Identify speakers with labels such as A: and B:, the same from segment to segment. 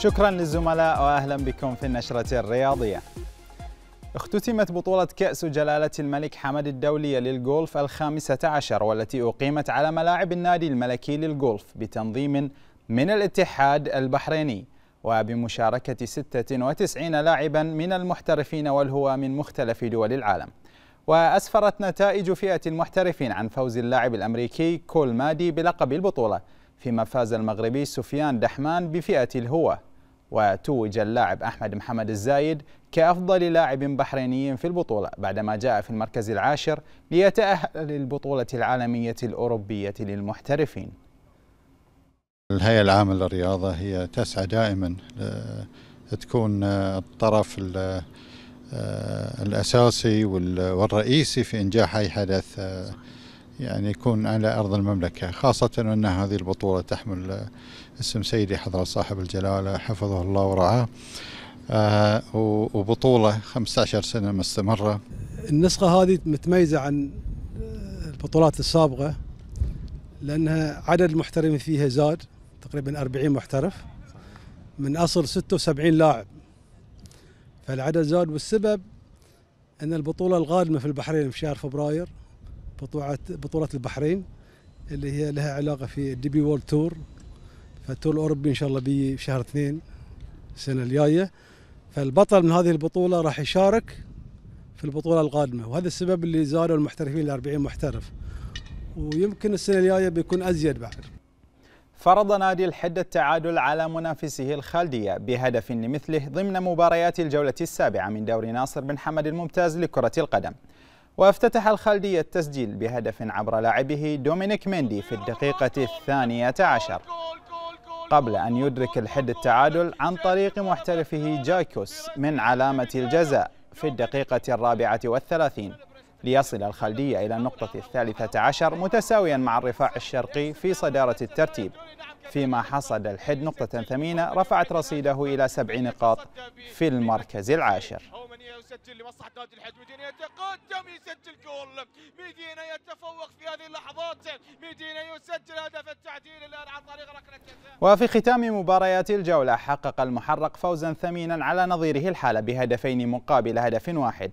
A: شكرا للزملاء واهلا بكم في النشره الرياضيه. اختتمت بطولة كأس جلالة الملك حمد الدولية للغولف الخامسة عشر والتي أقيمت على ملاعب النادي الملكي للغولف بتنظيم من الاتحاد البحريني وبمشاركة 96 لاعبا من المحترفين والهواة من مختلف دول العالم وأسفرت نتائج فئة المحترفين عن فوز اللاعب الأمريكي كول مادي بلقب البطولة فيما فاز المغربي سفيان دحمان بفئة الهوا وتوج اللاعب أحمد محمد الزايد كأفضل لاعب بحريني في البطولة بعدما جاء في المركز العاشر ليتأهل للبطولة العالمية الأوروبية للمحترفين
B: الهيئة العامة للرياضة هي تسعى دائما تكون الطرف آه، الأساسي والرئيسي في إنجاح أي حدث آه، يعني يكون على أرض المملكة خاصة أن هذه البطولة تحمل اسم سيدي حضرة صاحب الجلالة حفظه الله ورعاه آه وبطولة 15 سنة مستمرة
C: النسخة هذه متميزة عن البطولات السابقة لأنها عدد المحترفين فيها زاد تقريبا 40 محترف من أصل 76 لاعب فالعدد زاد والسبب أن البطولة القادمة في البحرين في شهر فبراير بطولة بطولة البحرين اللي هي لها علاقة في الدي بي وورلد تور فالتور الأوروبي إن شاء الله بي في شهر اثنين السنة الجاية فالبطل من هذه البطولة راح يشارك في البطولة القادمة وهذا السبب اللي زادوا المحترفين ل 40 محترف ويمكن السنة الجاية بيكون أزيد بعد
A: فرض نادي الحدة التعادل على منافسه الخالدية بهدف لمثله ضمن مباريات الجولة السابعة من دوري ناصر بن حمد الممتاز لكرة القدم وافتتح الخالدية التسجيل بهدف عبر لاعبه دومينيك ميندي في الدقيقة الثانية عشر قبل أن يدرك الحد التعادل عن طريق محترفه جايكوس من علامة الجزاء في الدقيقة الرابعة والثلاثين ليصل الخالدية إلى النقطة الثالثة عشر متساويا مع الرفاع الشرقي في صدارة الترتيب فيما حصد الحد نقطة ثمينة رفعت رصيده إلى سبع نقاط في المركز العاشر ميدينا يسجل لمصلحة نادي الحج ميدينا يتقدم يسجل جول ميدينا يتفوق في هذه اللحظات ميدينا يسجل هدف التعديل الآن عن طريق ركلة جزاء وفي ختام مباريات الجولة حقق المحرق فوزا ثمينا على نظيره الحالة بهدفين مقابل هدف واحد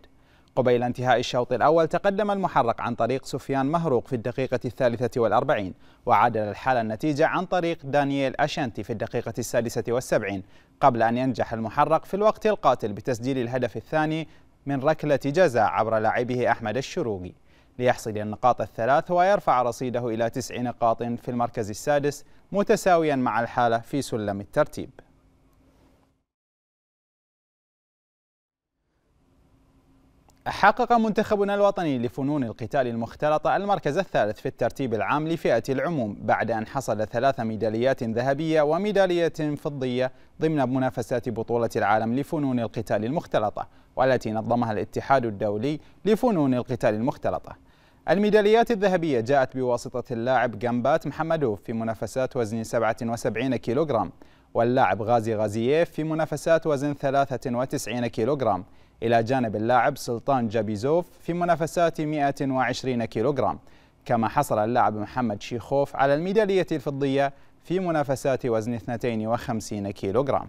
A: قبيل انتهاء الشوط الأول تقدم المحرق عن طريق سفيان مهروق في الدقيقة الثالثة والأربعين وعادل الحالة النتيجة عن طريق دانييل أشانتي في الدقيقة السادسة والسبعين قبل أن ينجح المحرق في الوقت القاتل بتسجيل الهدف الثاني من ركلة جزاء عبر لاعبه أحمد الشروقي ليحصل النقاط الثلاث ويرفع رصيده إلى تسع نقاط في المركز السادس متساويا مع الحالة في سلم الترتيب حقق منتخبنا الوطني لفنون القتال المختلطة المركز الثالث في الترتيب العام لفئة العموم بعد أن حصل ثلاث ميداليات ذهبية وميدالية فضية ضمن منافسات بطولة العالم لفنون القتال المختلطة والتي نظمها الاتحاد الدولي لفنون القتال المختلطة الميداليات الذهبية جاءت بواسطة اللاعب جامبات محمدوف في منافسات وزن 77 كيلوغرام واللاعب غازي غازييف في منافسات وزن 93 كيلوغرام إلى جانب اللاعب سلطان جابيزوف في منافسات 120 كيلوغرام كما حصل اللاعب محمد شيخوف على الميدالية الفضية في منافسات وزن 52 كيلوغرام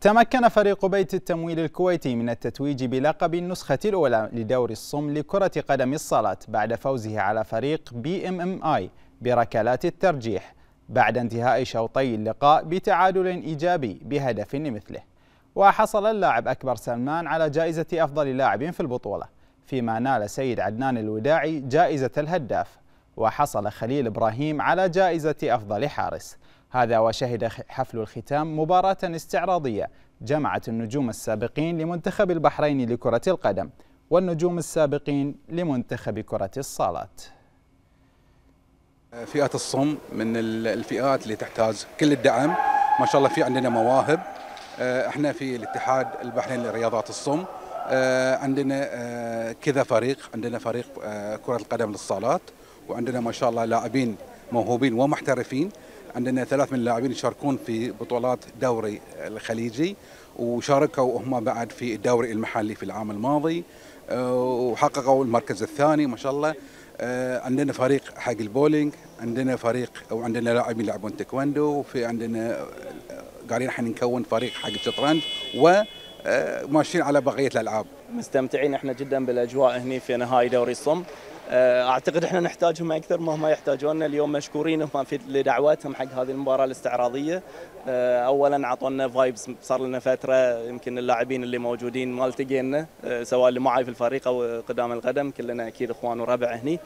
A: تمكن فريق بيت التمويل الكويتي من التتويج بلقب النسخة الأولى لدور الصم لكرة قدم الصالات بعد فوزه على فريق بي ام ام اي بركلات الترجيح بعد انتهاء شوطي اللقاء بتعادل إيجابي بهدف لمثله وحصل اللاعب أكبر سلمان على جائزة أفضل لاعب في البطولة فيما نال سيد عدنان الوداعي جائزة الهداف وحصل خليل إبراهيم على جائزة أفضل حارس هذا وشهد حفل الختام مباراة استعراضية جمعت النجوم السابقين لمنتخب البحرين لكرة القدم والنجوم السابقين لمنتخب كرة الصالات
B: فئة الصم من الفئات اللي تحتاج كل الدعم ما شاء الله في عندنا مواهب آه، احنا في الاتحاد البحريني لرياضات الصم آه، عندنا آه، كذا فريق عندنا فريق كرة القدم للصالات وعندنا ما شاء الله لاعبين موهوبين ومحترفين عندنا ثلاث من اللاعبين يشاركون في بطولات دوري الخليجي وشاركوا هم بعد في الدوري المحلي في العام الماضي وحققوا المركز الثاني ما شاء الله آه، عندنا فريق حق البولينج عندنا فريق او عندنا لاعبين يلعبون تايكوندو وفي عندنا آه، قاعدين احنا نكون فريق حق الشطرنج وماشيين آه، على بقيه الالعاب
C: مستمتعين احنا جدا بالاجواء هنا في نهائي دوري الصم آه، اعتقد احنا نحتاجهم اكثر ما هم يحتاجوننا اليوم مشكورين هم في لدعواتهم حق هذه المباراه الاستعراضيه آه، اولا اعطونا فايبس صار لنا فتره يمكن اللاعبين اللي موجودين ما التقينا آه، سواء اللي معي في الفريق او قدام القدم كلنا اكيد اخوان وربع هني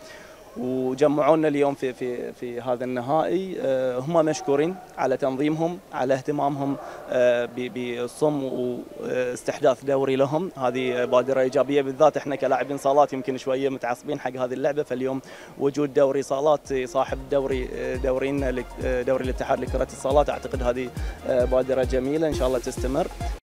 C: وجمعونا اليوم في في في هذا النهائي آه، هم مشكورين على تنظيمهم على اهتمامهم آه، بالصم واستحداث دوري لهم هذه بادره ايجابيه بالذات احنا كلاعبين صالات يمكن شويه متعصبين حق هذه اللعبه فاليوم وجود دوري صالات صاحب دوري آه، دورينا دوري الاتحاد لكره الصالات اعتقد هذه بادره جميله ان شاء الله تستمر